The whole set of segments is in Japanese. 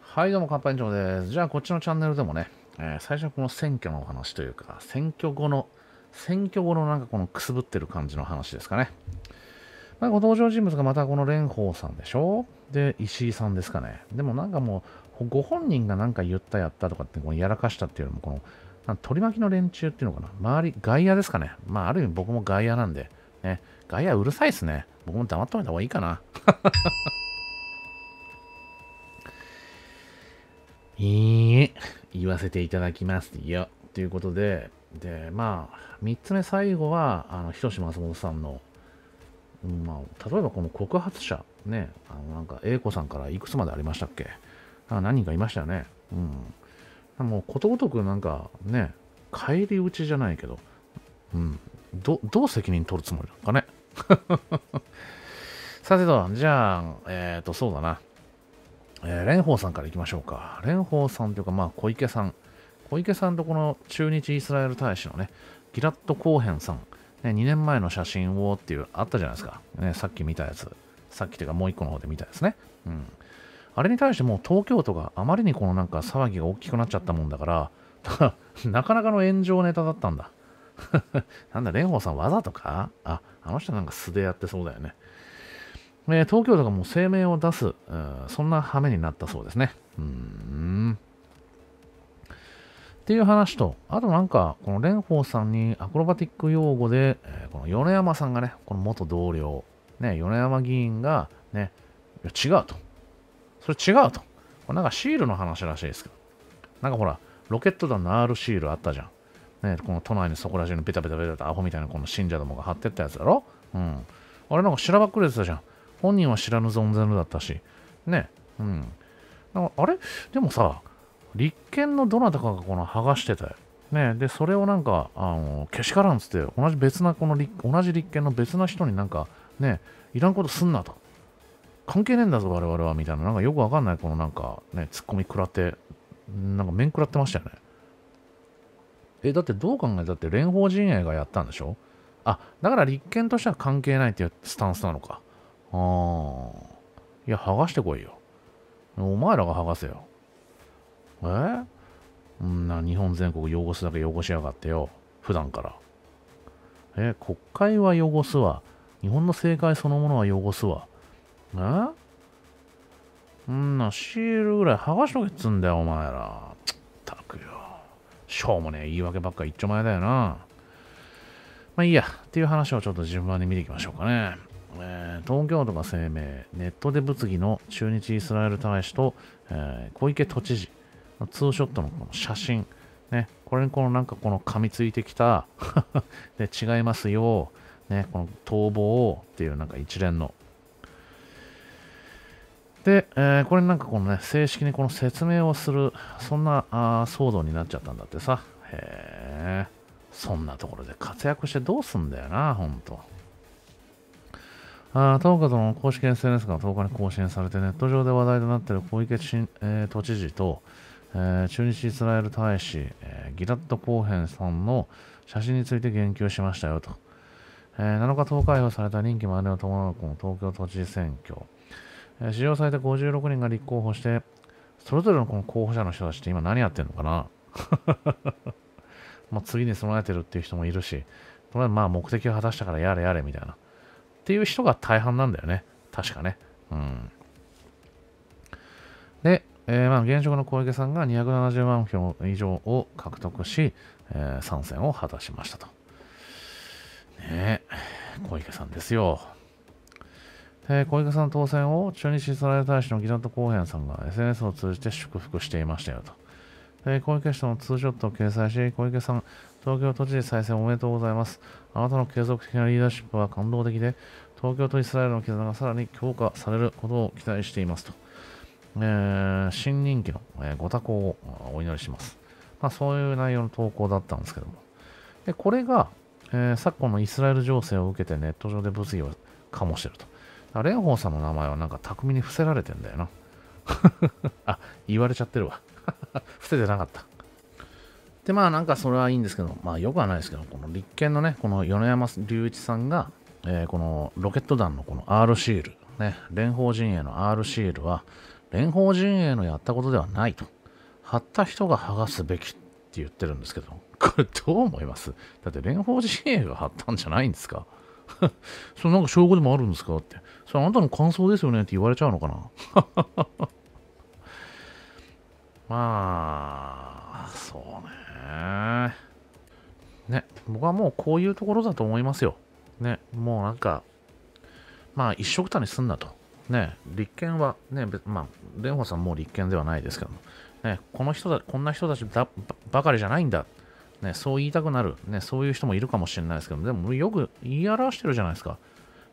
はいどうも、カンパニ長です。じゃあ、こっちのチャンネルでもね、えー、最初この選挙のお話というか、選挙後の、選挙後のなんかこのくすぶってる感じの話ですかね。まあ、ご登場人物がまたこの蓮舫さんでしょで、石井さんですかね。でもなんかもう、ご本人がなんか言ったやったとかってこのやらかしたっていうよりも、この、取り巻きの連中っていうのかな。周り、外野ですかね。まあ、ある意味僕も外野なんで、ね、外野うるさいっすね。僕も黙っといた方がいいかな。いいえ、言わせていただきますよ。ということで、で、まあ、3つ目最後は、あの、ひとし松本さんの、まあ、例えばこの告発者、ね、あの、なんか、英子さんからいくつまでありましたっけあ何人かいましたよね。うん。もう、ことごとくなんか、ね、返り討ちじゃないけど、うん。ど、どう責任取るつもりなのかね。さてと、じゃあ、えっ、ー、と、そうだな。えー、蓮舫さんからいきましょうか。蓮舫さんというか、まあ、小池さん。小池さんとこの駐日イスラエル大使のね、ギラット・コーヘンさん、ね、2年前の写真をっていう、あったじゃないですか。ね、さっき見たやつ。さっきというか、もう1個の方で見たやつね。うん。あれに対してもう東京都があまりにこのなんか騒ぎが大きくなっちゃったもんだから、なかなかの炎上ネタだったんだ。なんだ、蓮舫さんわざとかあ、あの人なんか素でやってそうだよね。えー、東京都がもう声明を出す、うん、そんな羽目になったそうですね。うん。っていう話と、あとなんか、この蓮舫さんにアクロバティック用語で、えー、この米山さんがね、この元同僚、ね、米山議員が、ね、いや違うと。それ違うと。これなんかシールの話らしいですけど。なんかほら、ロケット弾の R シールあったじゃん。ね、この都内のそこら中にベタベタベタとアホみたいなこの信者どもが貼ってったやつだろうん。あれなんか知らばっくれてたじゃん。本人は知らぬ存ぜぬだったし。ね。うん。んかあれでもさ、立憲のどなたかがこの剥がしてたよ。ね、で、それをなんか、あの、けしからんつって、同じ別な、この、同じ立憲の別な人になんか、ね、いらんことすんなと。関係ねえんだぞ、我々は、みたいな、なんかよくわかんない、このなんか、ね、ツッコミ食らって、なんか面食らってましたよね。え、だってどう考えたって連邦陣営がやったんでしょあ、だから立憲としては関係ないっていうスタンスなのか。ああ。いや、剥がしてこいよ。お前らが剥がせよ。えんな日本全国汚すだけ汚しやがってよ。普段から。え国会は汚すわ。日本の政界そのものは汚すわ。えんなシールぐらい剥がしとけっつんだよ、お前ら。ったくよ。しょうもね言い訳ばっか一丁前だよな。まあいいや、っていう話をちょっと順番に見ていきましょうかね。えー、東京都が声明、ネットで物議の中日イスラエル大使と、えー、小池都知事、ツーショットのこの写真、ね、これにこのなんかこの噛みついてきた で違いますよ、ね、この逃亡っていうなんか一連ので、えー、これなんかこのね、正式にこの説明をする、そんなあ騒動になっちゃったんだってさ。へえ。そんなところで活躍してどうすんだよな、ほんと。あ東京都の公式 SNS が10日に更新されてネット上で話題となっている小池新、えー、都知事と、えー、中日イスラエル大使、えー、ギラット・コーヘンさんの写真について言及しましたよと、えー、7日投開票された任期満了を伴うこの東京都知事選挙、史上最多56人が立候補して、それぞれのこの候補者の人たちって今何やってんのかな まあ次に備えてるっていう人もいるし、とりあえずまあ目的を果たしたからやれやれみたいな。っていう人が大半なんだよね。確かね。うん。で、えー、まあ現職の小池さんが270万票以上を獲得し、えー、参戦を果たしましたと。ね小池さんですよ。えー、小池さん当選を中日イスラエル大使のギト・コーヘンさんが SNS を通じて祝福していましたよと。えー、小池氏とのツーショットを掲載し、小池さん、東京都知事再選おめでとうございます。あなたの継続的なリーダーシップは感動的で、東京とイスラエルの絆がさらに強化されることを期待していますと。えー、新任期の、えご多幸をお祈りします。まあ、そういう内容の投稿だったんですけども。でこれが、え昨今のイスラエル情勢を受けてネット上で物議を醸していると。蓮舫さんの名前はなんか巧みに伏せられてんだよな。あ、言われちゃってるわ。伏せてなかった。で、まあなんかそれはいいんですけど、まあよくはないですけど、この立憲のね、この米山隆一さんが、えー、このロケット弾のこの R シール、ね、蓮舫陣営の R シールは、蓮舫陣営のやったことではないと。貼った人が剥がすべきって言ってるんですけど、これどう思いますだって蓮舫陣営が貼ったんじゃないんですか そのなんか証拠でもあるんですかって。それあなたの感想ですよねって言われちゃうのかな まあ、そうね。ね、僕はもうこういうところだと思いますよ。ね、もうなんか、まあ一緒くたにすんなと。ね、立憲は、ね、まあ、蓮舫さんもう立憲ではないですけども、ね、この人だ、こんな人たちばばかりじゃないんだ。ね、そう言いたくなる、ね、そういう人もいるかもしれないですけど、でもよく言い表してるじゃないですか。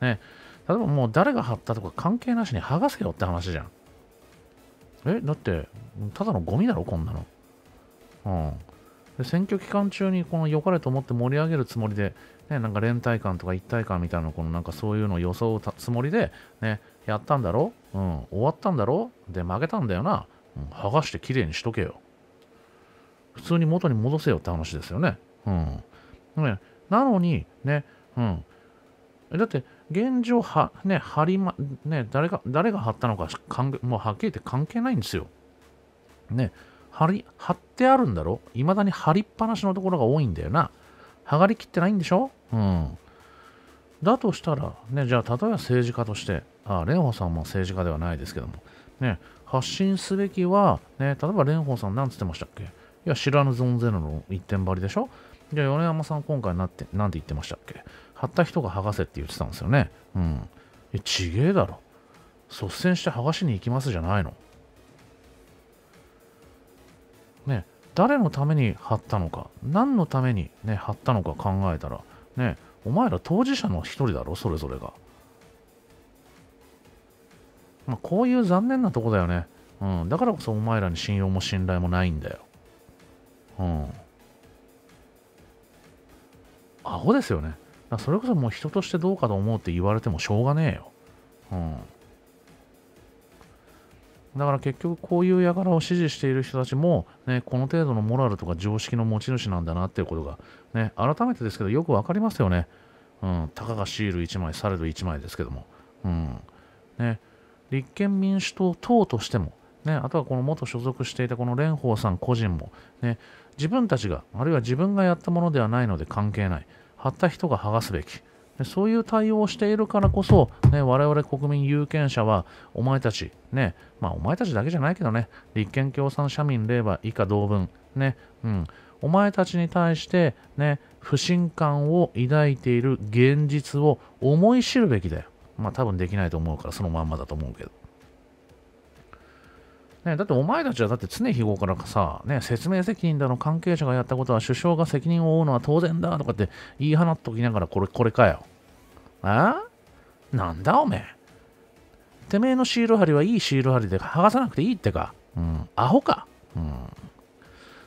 ね、例えばもう誰が貼ったとか関係なしに剥がせよって話じゃん。え、だって、ただのゴミだろ、こんなの。うん。で選挙期間中にこの良かれと思って盛り上げるつもりで、ね、なんか連帯感とか一体感みたいな、このなんかそういうのを装うつもりで、ね、やったんだろうん、終わったんだろうで、負けたんだよな。うん、剥がしてきれいにしとけよ。普通に元に戻せよって話ですよね。うん。ね、なのに、ね、うん。だって、現状は、ね、貼りま、ね、誰が、誰が貼ったのか、もうはっきり言って関係ないんですよ。ね、貼り、貼ってあるんだろいまだに貼りっぱなしのところが多いんだよな。剥がりきってないんでしょうん。だとしたら、ね、じゃあ、例えば政治家として、あ、蓮舫さんも政治家ではないですけども、ね、発信すべきは、ね、例えば蓮舫さんなんつってましたっけいや、知らぬ存ぜぬの一点張りでしょじゃあ、米山さん今回なって、なんて言ってましたっけ貼った人が剥がせって言ってたんですよね。うん。え、ちげえだろ。率先して剥がしに行きますじゃないの。ね、誰のために貼ったのか、何のためにね、貼ったのか考えたら、ね、お前ら当事者の一人だろ、それぞれが。まあ、こういう残念なとこだよね。うん、だからこそお前らに信用も信頼もないんだよ。うん。アホですよね。それこそもう人としてどうかと思うって言われてもしょうがねえよ。うん。だから結局こういう輩を支持している人たちも、ね、この程度のモラルとか常識の持ち主なんだなっていうことが、ね、改めてですけどよく分かりますよね。うん、たかがシール1枚されど1枚ですけども、うんね、立憲民主党党としても、ね、あとはこの元所属していたこの蓮舫さん個人も、ね、自分たちが、あるいは自分がやったものではないので関係ない、貼った人が剥がすべき、そういう対応をしているからこそ、ね、我々国民有権者は、お前たち、ね、まあお前たちだけじゃないけどね、立憲共産社民令和以下同文、ね、うん、お前たちに対して、ね、不信感を抱いている現実を思い知るべきだよ。まあ多分できないと思うから、そのまんまだと思うけど。ね、だってお前たちはだって常日頃からさ、ね、説明責任だの関係者がやったことは首相が責任を負うのは当然だとかって言い放っときながらこれこれかよ。ああなんだおめえ。てめえのシール貼りはいいシール貼りで剥がさなくていいってか。うん、アホか。うん。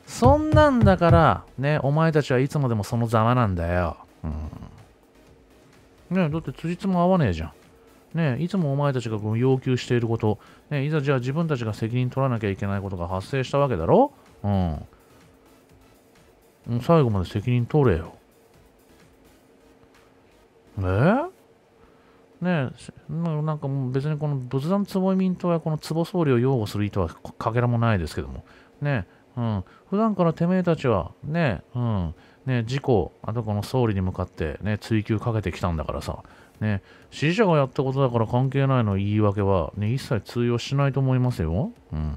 そんなんだから、ね、お前たちはいつまでもそのざまなんだよ。うん。ねだって辻褄合わねえじゃん。ね、いつもお前たちが要求していること、ね、いざじゃあ自分たちが責任取らなきゃいけないことが発生したわけだろうん。最後まで責任取れよ。えねえな、んかもう別にこの仏壇つぼみ党やこのつ総理を擁護する意図はかけらもないですけども、ねうん、普段からてめえたちは、ねえ、うん、ね事故、あとこの総理に向かってね、追及かけてきたんだからさ、ね、支持者がやったことだから関係ないの言い訳は、ね、一切通用しないと思いますよ。うん。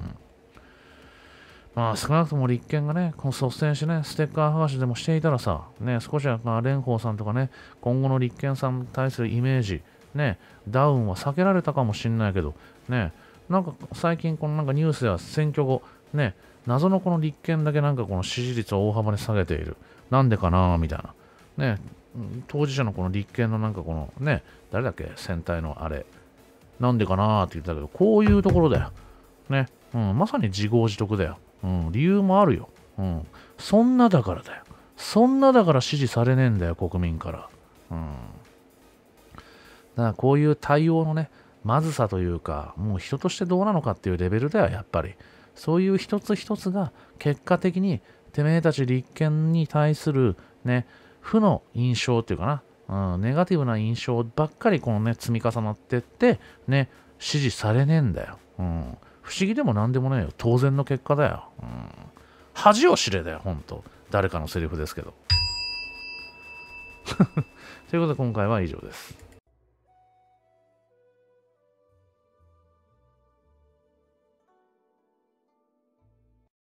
まあ、少なくとも立憲がね、この率先してね、ステッカー剥がしでもしていたらさ、ね、少しは、蓮舫さんとかね、今後の立憲さんに対するイメージ、ね、ダウンは避けられたかもしんないけど、ね、なんか最近このなんかニュースや選挙後、ね、謎のこの立憲だけなんかこの支持率を大幅に下げている。なんでかなみたいな。ね、当事者のこの立憲のなんかこのね、誰だっけ、選対のあれ、なんでかなーって言ったけど、こういうところだよ。ね、うん、まさに自業自得だよ。うん、理由もあるよ。うん、そんなだからだよ。そんなだから支持されねえんだよ、国民から。うん。だからこういう対応のね、まずさというか、もう人としてどうなのかっていうレベルだよ、やっぱり。そういう一つ一つが結果的にてめえたち立憲に対するね、負の印象っていうかな、うん、ネガティブな印象ばっかりこのね、積み重なってって、ね、支持されねえんだよ。うん。不思議でも何でもねえよ。当然の結果だよ。うん。恥を知れだよ、ほんと。誰かのセリフですけど。ということで今回は以上です。